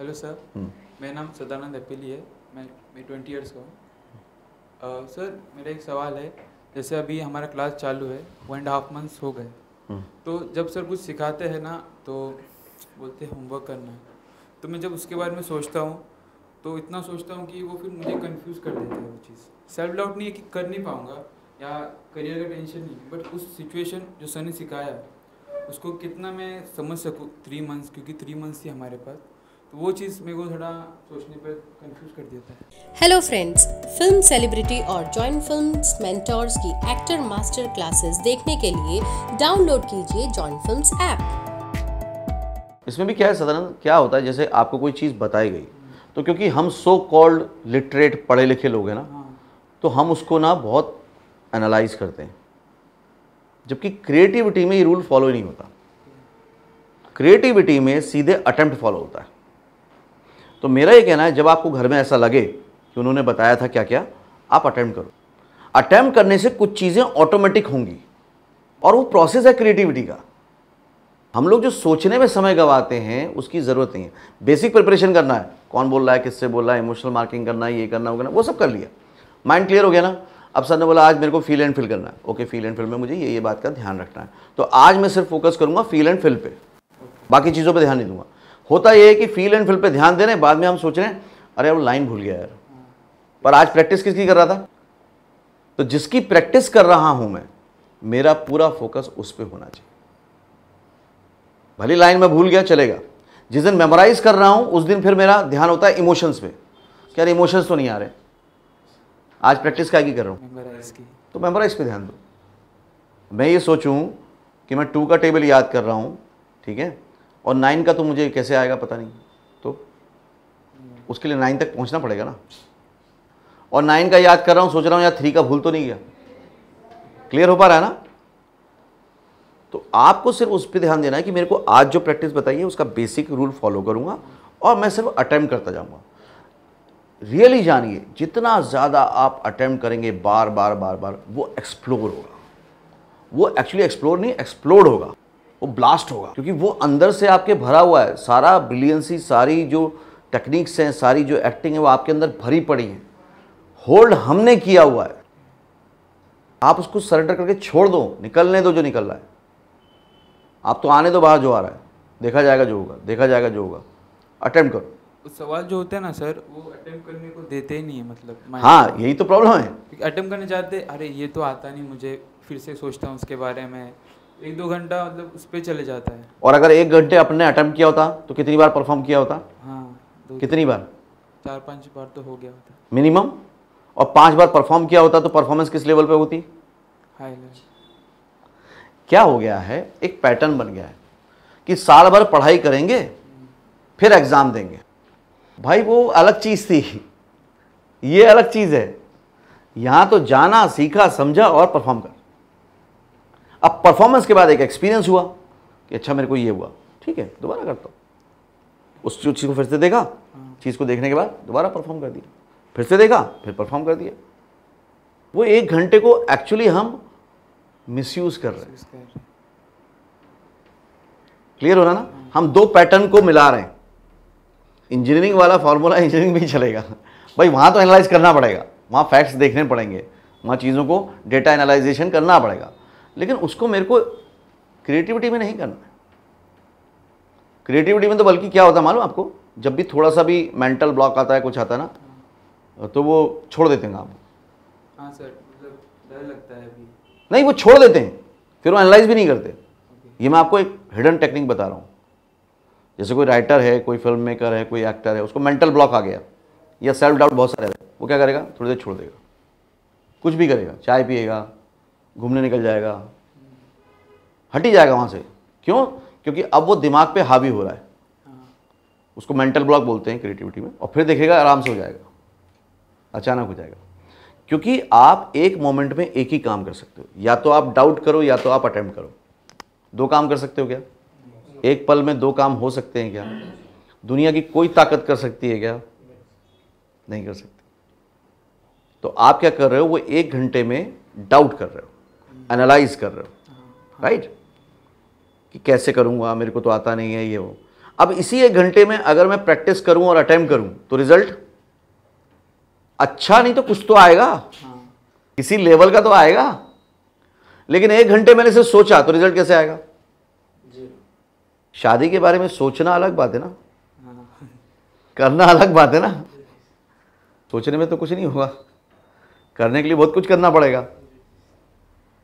Hello sir hmm. मेरा नाम सदानंद अपीली है मैं मैं ट्वेंटी ईयर्स का हूँ सर मेरा एक सवाल है जैसे अभी हमारा क्लास चालू है वन एंड हाफ मंथ्स हो गए hmm. तो जब सर कुछ सिखाते हैं ना तो बोलते हैं होमवर्क करना है तो मैं जब उसके बारे में सोचता हूँ तो इतना सोचता हूँ कि वो फिर मुझे कंफ्यूज कर देता है वो चीज़ सेल्फ डाउट नहीं है कि कर नहीं पाऊँगा या करियर का टेंशन नहीं बट उस सिचुएशन जो सर ने सिखाया उसको कितना मैं समझ सकूँ थ्री मंथ्स क्योंकि थ्री मंथ्स ही हमारे पास तो वो चीज़ मेरे को थोड़ा सोचने पर कंफ्यूज कर देता है हेलो फ्रेंड्स फिल्म सेलिब्रिटी और जॉइंट फिल्म मेंटर्स की एक्टर मास्टर क्लासेस देखने के लिए डाउनलोड कीजिए जॉइंट फिल्म्स ऐप इसमें भी क्या है साधारण क्या होता है जैसे आपको कोई चीज़ बताई गई तो क्योंकि हम सो कॉल्ड लिटरेट पढ़े लिखे लोग हैं ना हाँ। तो हम उसको ना बहुत एनालाइज करते हैं जबकि क्रिएटिविटी में ये रूल फॉलो नहीं होता क्रिएटिविटी में सीधे अटेम्प्ट फॉलो होता है तो मेरा ये कहना है जब आपको घर में ऐसा लगे कि उन्होंने बताया था क्या क्या आप अटैम्प्ट करो अटैम्प्ट करने से कुछ चीज़ें ऑटोमेटिक होंगी और वो प्रोसेस है क्रिएटिविटी का हम लोग जो सोचने में समय गंवाते हैं उसकी ज़रूरत नहीं है बेसिक प्रिपरेशन करना है कौन बोल रहा है किससे बोल रहा है इमोशनल मार्किंग करना है ये करना वो करना वो सब कर लिया माइंड क्लियर हो गया ना अब सर ने बोला आज मेरे को फील एंड फिल करना है ओके फील एंड फिल में मुझे ये ये बात का ध्यान रखना है तो आज मैं सिर्फ फोकस करूँगा फील एंड फिल पे बाकी चीज़ों पर ध्यान नहीं दूंगा होता यह है कि फील एंड फिल पे ध्यान दे रहे हैं बाद में हम सोच रहे हैं अरे वो लाइन भूल गया यार पर आज प्रैक्टिस किसकी कर रहा था तो जिसकी प्रैक्टिस कर रहा हूं मैं मेरा पूरा फोकस उस पर होना चाहिए भले लाइन में भूल गया चलेगा जिस दिन मेमोराइज कर रहा हूं उस दिन फिर मेरा ध्यान होता है इमोशंस पे क्या इमोशंस तो नहीं आ रहे आज प्रैक्टिस का की कर रहा हूँ तो मेमोराइज पे ध्यान दो मैं ये सोचूं कि मैं टू का टेबल याद कर रहा हूँ ठीक है और नाइन का तो मुझे कैसे आएगा पता नहीं तो उसके लिए नाइन तक पहुंचना पड़ेगा ना और नाइन का याद कर रहा हूँ सोच रहा हूँ यार थ्री का भूल तो नहीं गया क्लियर हो पा रहा है ना तो आपको सिर्फ उस पर ध्यान देना है कि मेरे को आज जो प्रैक्टिस बताइए उसका बेसिक रूल फॉलो करूँगा और मैं सिर्फ अटैम्प्ट करता जाऊँगा रियली जानिए जितना ज़्यादा आप अटैम्प्ट करेंगे बार बार बार बार वो एक्सप्लोर होगा वो एक्चुअली एक्सप्लोर नहीं एक्सप्लोर होगा वो ब्लास्ट होगा क्योंकि वो अंदर से आपके भरा हुआ है सारा ब्रिलियंसी सारी जो टेक्निक्स हैं सारी जो एक्टिंग है वो आपके अंदर भरी पड़ी है होल्ड हमने किया हुआ है आप उसको सरेंडर करके छोड़ दो निकलने दो जो निकल रहा है आप तो आने दो बाहर जो आ रहा है देखा जाएगा जो होगा देखा जाएगा जो होगा अटैम्प्ट करो सवाल जो होता है ना सर वो अटेम्प्ट करने को देते ही नहीं है मतलब हाँ यही तो प्रॉब्लम है अटेम्प्ट करने जाते अरे ये तो आता नहीं मुझे फिर से सोचता हूँ उसके बारे में एक दो घंटा मतलब उस पर चले जाता है और अगर एक घंटे अपने अटैम्प्ट किया होता तो कितनी बार परफॉर्म किया होता हाँ कितनी बार चार पाँच बार तो हो गया होता मिनिमम और पांच बार परफॉर्म किया होता तो परफॉर्मेंस किस लेवल पे होती हाई क्या हो गया है एक पैटर्न बन गया है कि साल भर पढ़ाई करेंगे फिर एग्ज़ाम देंगे भाई वो अलग चीज़ थी ये अलग चीज़ है यहाँ तो जाना सीखा समझा और परफॉर्म करना अब परफॉर्मेंस के बाद एक एक्सपीरियंस हुआ कि अच्छा मेरे को ये हुआ ठीक है दोबारा करता हूँ उस चीज़ को फिर से देखा चीज़ को देखने के बाद दोबारा परफॉर्म कर दिया फिर से देखा फिर परफॉर्म कर दिया वो एक घंटे को एक्चुअली हम मिस कर रहे हैं क्लियर हो रहा ना हम दो पैटर्न को मिला रहे हैं इंजीनियरिंग वाला फॉर्मूला इंजीनियरिंग में ही चलेगा भाई वहाँ तो एनालाइज करना पड़ेगा वहाँ फैक्ट्स देखने पड़ेंगे वहाँ चीज़ों को डेटा एनालाइजेशन करना पड़ेगा लेकिन उसको मेरे को क्रिएटिविटी में नहीं करना है क्रिएटिविटी में तो बल्कि क्या होता है मालूम आपको जब भी थोड़ा सा भी मेंटल ब्लॉक आता है कुछ आता है ना तो वो छोड़ देते हैं आप हाँ सर मतलब डर लगता है अभी नहीं वो छोड़ देते हैं फिर वो एनालाइज भी नहीं करते ये मैं आपको एक हिडन टेक्निक बता रहा हूँ जैसे कोई राइटर है कोई फिल्म मेकर है कोई एक्टर है उसको मेंटल ब्लॉक आ गया या सेल्फ डाउट बहुत सारे वो क्या करेगा थोड़ी देर छोड़ देगा कुछ भी करेगा चाय पिएगा घूमने निकल जाएगा हट ही जाएगा वहाँ से क्यों क्योंकि अब वो दिमाग पे हावी हो रहा है हाँ। उसको मेंटल ब्लॉक बोलते हैं क्रिएटिविटी में और फिर देखेगा आराम से हो जाएगा अचानक हो जाएगा क्योंकि आप एक मोमेंट में एक ही काम कर सकते हो या तो आप डाउट करो या तो आप अटैम्प्ट करो दो काम कर सकते हो क्या एक पल में दो काम हो सकते हैं क्या दुनिया की कोई ताकत कर सकती है क्या नहीं कर सकती तो आप क्या कर रहे हो वो एक घंटे में डाउट कर रहे हो एनालाइज कर रहे हो राइट कि कैसे करूंगा मेरे को तो आता नहीं है ये वो अब इसी एक घंटे में अगर मैं प्रैक्टिस करूं और अटेम्प्ट करूं तो रिजल्ट अच्छा नहीं तो कुछ तो आएगा किसी लेवल का तो आएगा लेकिन एक घंटे मैंने सिर्फ सोचा तो रिजल्ट कैसे आएगा शादी के बारे में सोचना अलग बात है ना हाँ। करना अलग बात है ना सोचने में तो कुछ नहीं होगा करने के लिए बहुत कुछ करना पड़ेगा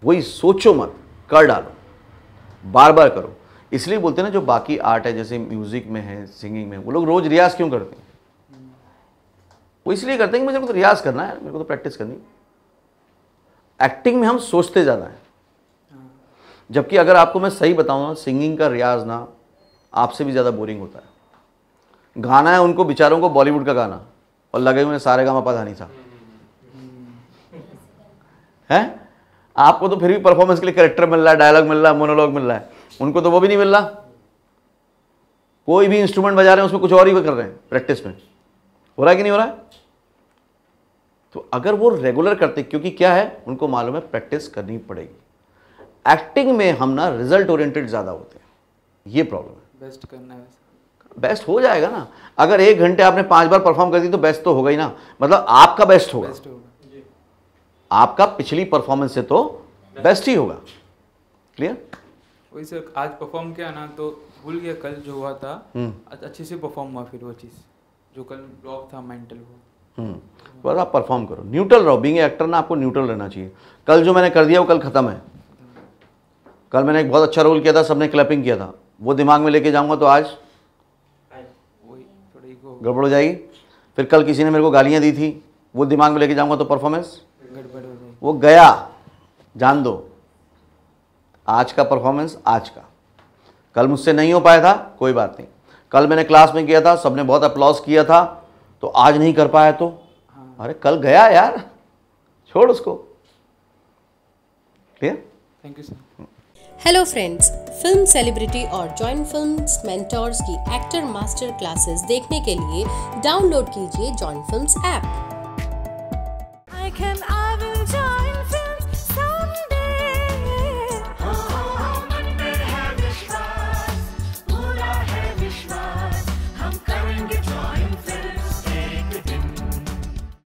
वही सोचो मत कर डालो बार बार करो इसलिए बोलते हैं ना जो बाकी आर्ट है जैसे म्यूज़िक में है सिंगिंग में वो लोग रोज़ रियाज क्यों करते हैं वो इसलिए करते हैं कि मुझे तो रियाज करना है मेरे को तो प्रैक्टिस करनी एक्टिंग में हम सोचते ज़्यादा हैं जबकि अगर आपको मैं सही बताऊँ ना सिंगिंग का रियाज ना आपसे भी ज़्यादा बोरिंग होता है गाना है उनको बेचारों को बॉलीवुड का गाना और लगे हुए सारे गामा पधानी था है आपको तो फिर भी परफॉर्मेंस के लिए करेक्टर मिल रहा है डायलॉग मिल रहा है मोनोलॉग मिल रहा है उनको तो वो भी नहीं मिल रहा कोई भी इंस्ट्रूमेंट बजा रहे हैं उसमें कुछ और ही कर रहे हैं प्रैक्टिस में हो रहा है कि नहीं हो रहा है तो अगर वो रेगुलर करते क्योंकि क्या है उनको मालूम है प्रैक्टिस करनी पड़ेगी एक्टिंग में हम ना रिजल्ट ओरिएंटेड ज़्यादा होते हैं ये प्रॉब्लम है बेस्ट करना है बेस्ट हो जाएगा ना अगर एक घंटे आपने पांच बार परफॉर्म कर दी तो बेस्ट तो होगा ही ना मतलब आपका बेस्ट होगा, बेस्ट होगा। आपका पिछली परफॉर्मेंस से तो बेस्ट ही होगा क्लियर वही सर आज परफॉर्म किया ना तो भूल गया कल जो हुआ था हम्म। अच्छे से परफॉर्म हुआ फिर वो चीज़ जो कल ब्लॉक था मेंटल वो हम्म। बस आप परफॉर्म करो न्यूट्रल रहो बींग एक्टर ना आपको न्यूट्रल रहना चाहिए कल जो मैंने कर दिया वो कल ख़त्म है कल मैंने एक बहुत अच्छा रोल किया था सबने क्लैपिंग किया था वो दिमाग में लेके जाऊंगा तो आज गड़बड़ हो जाएगी फिर कल किसी ने मेरे को गालियां दी थी वो दिमाग में लेके जाऊंगा तो परफॉर्मेंस वो गया जान दो आज का परफॉर्मेंस आज का कल मुझसे नहीं हो पाया था कोई बात नहीं कल मैंने क्लास में किया था सबने बहुत अप्लॉज किया था तो आज नहीं कर पाया तो हाँ। अरे कल गया यार छोड़ उसको clear thank you sir hello friends film celebrity और जॉइंट फिल्म्स मेंटर्स की एक्टर मास्टर क्लासेस देखने के लिए डाउनलोड कीजिए जॉइंट फिल्म्स ऐप